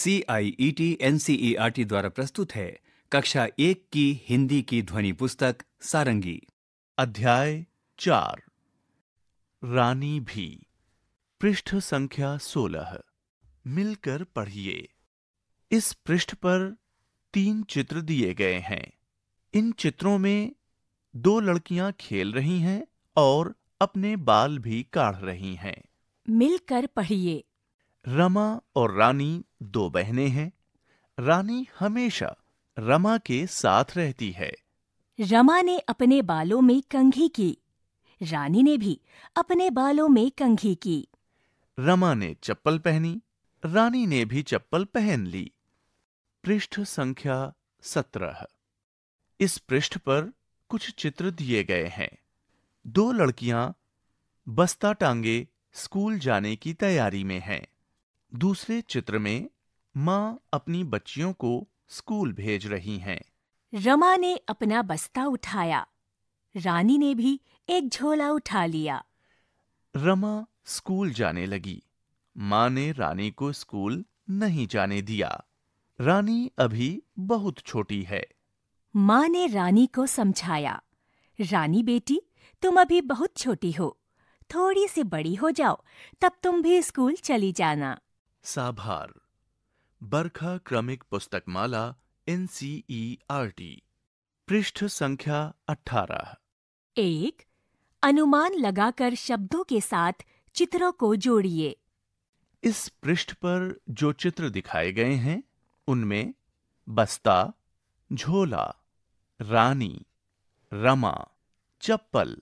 C I E T N C E R T द्वारा प्रस्तुत है कक्षा एक की हिंदी की ध्वनि पुस्तक सारंगी अध्याय चार रानी भी पृष्ठ संख्या सोलह मिलकर पढ़िए इस पृष्ठ पर तीन चित्र दिए गए हैं इन चित्रों में दो लड़कियां खेल रही हैं और अपने बाल भी काढ़ रही हैं मिलकर पढ़िए रमा और रानी दो बहनें हैं रानी हमेशा रमा के साथ रहती है रमा ने अपने बालों में कंघी की रानी ने भी अपने बालों में कंघी की रमा ने चप्पल पहनी रानी ने भी चप्पल पहन ली पृष्ठ संख्या सत्रह इस पृष्ठ पर कुछ चित्र दिए गए हैं दो लड़कियां बस्ता टांगे स्कूल जाने की तैयारी में हैं दूसरे चित्र में माँ अपनी बच्चियों को स्कूल भेज रही हैं। रमा ने अपना बस्ता उठाया रानी ने भी एक झोला उठा लिया रमा स्कूल जाने लगी माँ ने रानी को स्कूल नहीं जाने दिया रानी अभी बहुत छोटी है माँ ने रानी को समझाया रानी बेटी तुम अभी बहुत छोटी हो थोड़ी सी बड़ी हो जाओ तब तुम भी स्कूल चली जाना साभार बरखा क्रमिक पुस्तकमाला एनसीईआरटी e पृष्ठ संख्या अठारह एक अनुमान लगाकर शब्दों के साथ चित्रों को जोड़िए इस पृष्ठ पर जो चित्र दिखाए गए हैं उनमें बस्ता झोला रानी रमा चप्पल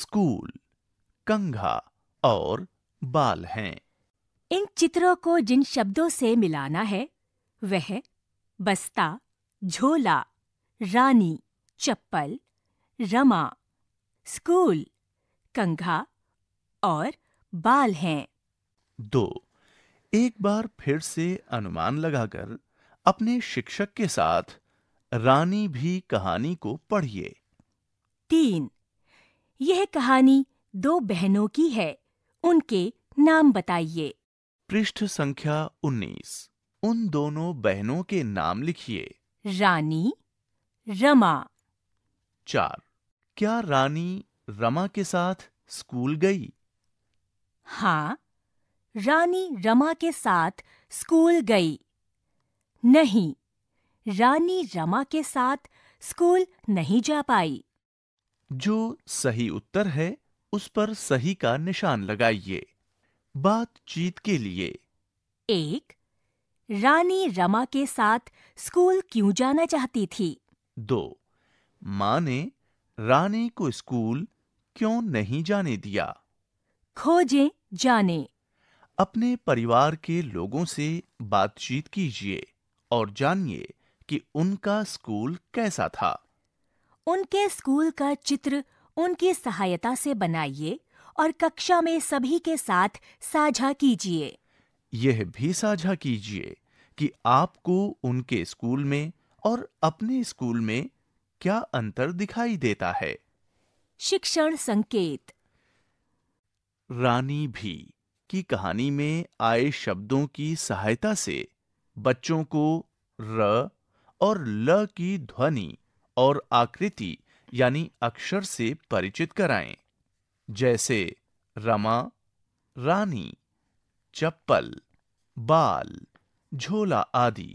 स्कूल कंघा और बाल हैं इन चित्रों को जिन शब्दों से मिलाना है वह बस्ता झोला रानी चप्पल रमा स्कूल कंघा और बाल हैं दो एक बार फिर से अनुमान लगाकर अपने शिक्षक के साथ रानी भी कहानी को पढ़िए तीन यह कहानी दो बहनों की है उनके नाम बताइए पृष्ठ संख्या उन्नीस उन दोनों बहनों के नाम लिखिए रानी रमा चार क्या रानी रमा के साथ स्कूल गई हाँ रानी रमा के साथ स्कूल गई नहीं रानी रमा के साथ स्कूल नहीं जा पाई जो सही उत्तर है उस पर सही का निशान लगाइए बातचीत के लिए एक रानी रमा के साथ स्कूल क्यों जाना चाहती थी दो माँ ने रानी को स्कूल क्यों नहीं जाने दिया खोजें जाने अपने परिवार के लोगों से बातचीत कीजिए और जानिए कि उनका स्कूल कैसा था उनके स्कूल का चित्र उनकी सहायता से बनाइए और कक्षा में सभी के साथ साझा कीजिए यह भी साझा कीजिए कि आपको उनके स्कूल में और अपने स्कूल में क्या अंतर दिखाई देता है शिक्षण संकेत रानी भी की कहानी में आए शब्दों की सहायता से बच्चों को र और ल की ध्वनि और आकृति यानी अक्षर से परिचित कराएं जैसे रमा रानी चप्पल बाल झोला आदि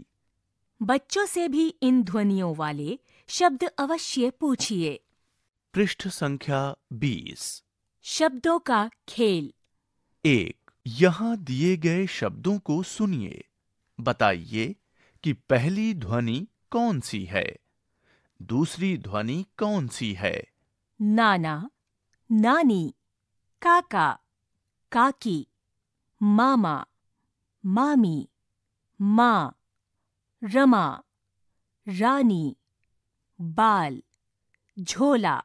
बच्चों से भी इन ध्वनियों वाले शब्द अवश्य पूछिए पृष्ठ संख्या 20 शब्दों का खेल एक यहाँ दिए गए शब्दों को सुनिए बताइए कि पहली ध्वनि कौन सी है दूसरी ध्वनि कौन सी है नाना नानी काका काकी मामा मामी माँ रमा रानी बाल झोला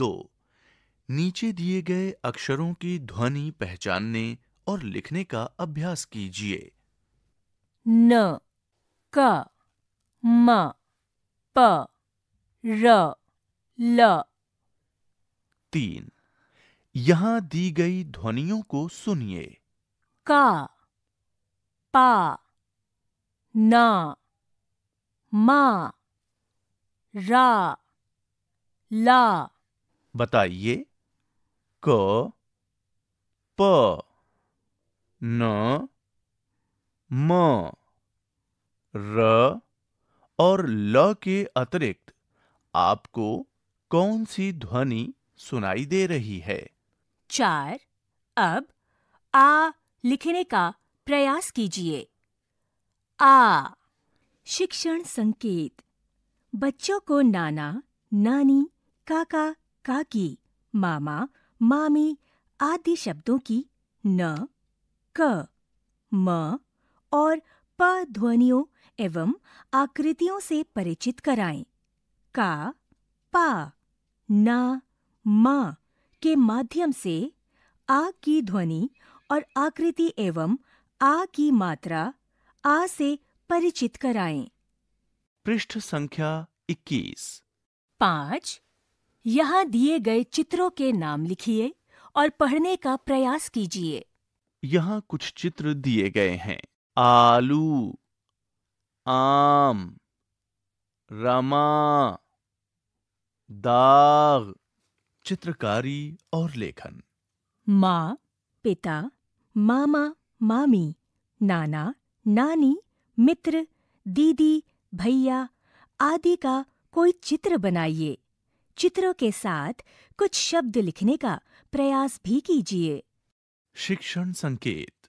दो नीचे दिए गए अक्षरों की ध्वनि पहचानने और लिखने का अभ्यास कीजिए न क म प र ल तीन यहां दी गई ध्वनियों को सुनिए का पा ना मा रा ला बताइए क प न म र और ल के अतिरिक्त आपको कौन सी ध्वनि सुनाई दे रही है चार अब आ लिखने का प्रयास कीजिए आ शिक्षण संकेत बच्चों को नाना नानी काका काकी मामा मामी आदि शब्दों की न क म और प ध्वनियों एवं आकृतियों से परिचित कराएं का पा ना माँ के माध्यम से आ की ध्वनि और आकृति एवं आ की मात्रा आ से परिचित कराएं। पृष्ठ संख्या 21 पाँच यहाँ दिए गए चित्रों के नाम लिखिए और पढ़ने का प्रयास कीजिए यहाँ कुछ चित्र दिए गए हैं आलू आम रमा दाग चित्रकारी और लेखन माँ पिता मामा मामी नाना नानी मित्र दीदी भैया आदि का कोई चित्र बनाइए चित्रों के साथ कुछ शब्द लिखने का प्रयास भी कीजिए शिक्षण संकेत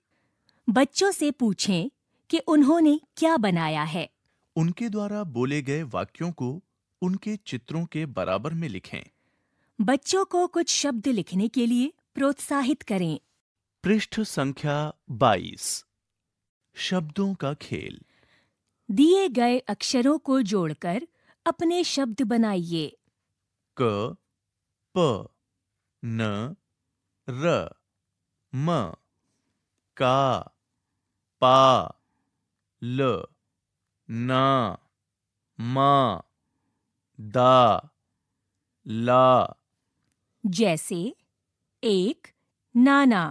बच्चों से पूछें कि उन्होंने क्या बनाया है उनके द्वारा बोले गए वाक्यों को उनके चित्रों के बराबर में लिखें बच्चों को कुछ शब्द लिखने के लिए प्रोत्साहित करें पृष्ठ संख्या 22 शब्दों का खेल दिए गए अक्षरों को जोड़कर अपने शब्द बनाइए क प न र म का पा ल ना मा दा ला जैसे एक नाना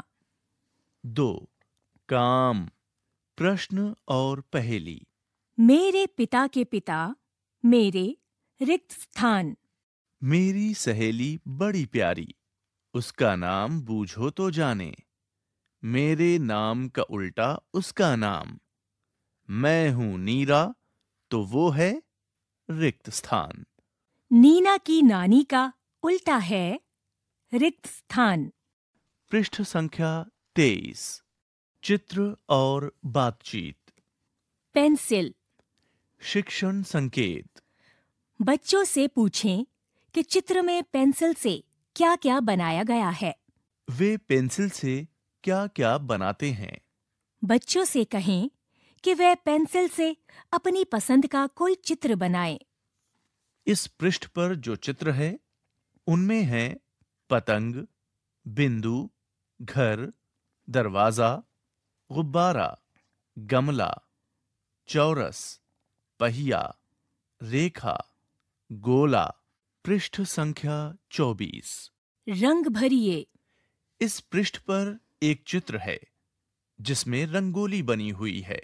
दो काम प्रश्न और पहेली मेरे पिता के पिता मेरे रिक्त स्थान मेरी सहेली बड़ी प्यारी उसका नाम बूझो तो जाने मेरे नाम का उल्टा उसका नाम मैं हूं नीरा तो वो है रिक्त स्थान नीना की नानी का उल्टा है रिक्त स्थान पृष्ठ संख्या तेईस चित्र और बातचीत पेंसिल शिक्षण संकेत बच्चों से पूछें कि चित्र में पेंसिल से क्या-क्या बनाया गया है वे पेंसिल से क्या-क्या बनाते हैं बच्चों से कहें कि वे पेंसिल से अपनी पसंद का कोई चित्र बनाएं इस पृष्ठ पर जो चित्र है उनमें है पतंग बिंदु घर दरवाज़ा गुब्बारा गमला चौरस पहिया रेखा गोला पृष्ठ संख्या 24 रंग भरिए इस पृष्ठ पर एक चित्र है जिसमें रंगोली बनी हुई है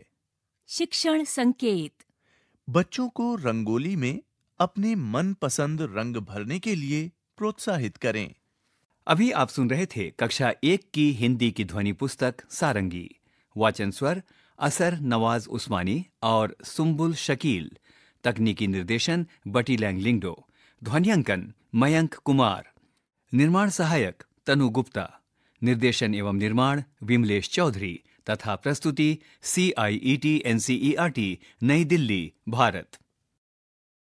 शिक्षण संकेत बच्चों को रंगोली में अपने मनपसंद रंग भरने के लिए प्रोत्साहित करें अभी आप सुन रहे थे कक्षा एक की हिंदी की ध्वनि पुस्तक सारंगी वाचन स्वर असर नवाज उस्मानी और सुम्बुल शकील तकनीकी निर्देशन बटी लैंग लिंगडो ध्वनियांकन मयंक कुमार निर्माण सहायक तनु गुप्ता निर्देशन एवं निर्माण विमलेश चौधरी तथा प्रस्तुति C I E T N C E R T नई दिल्ली भारत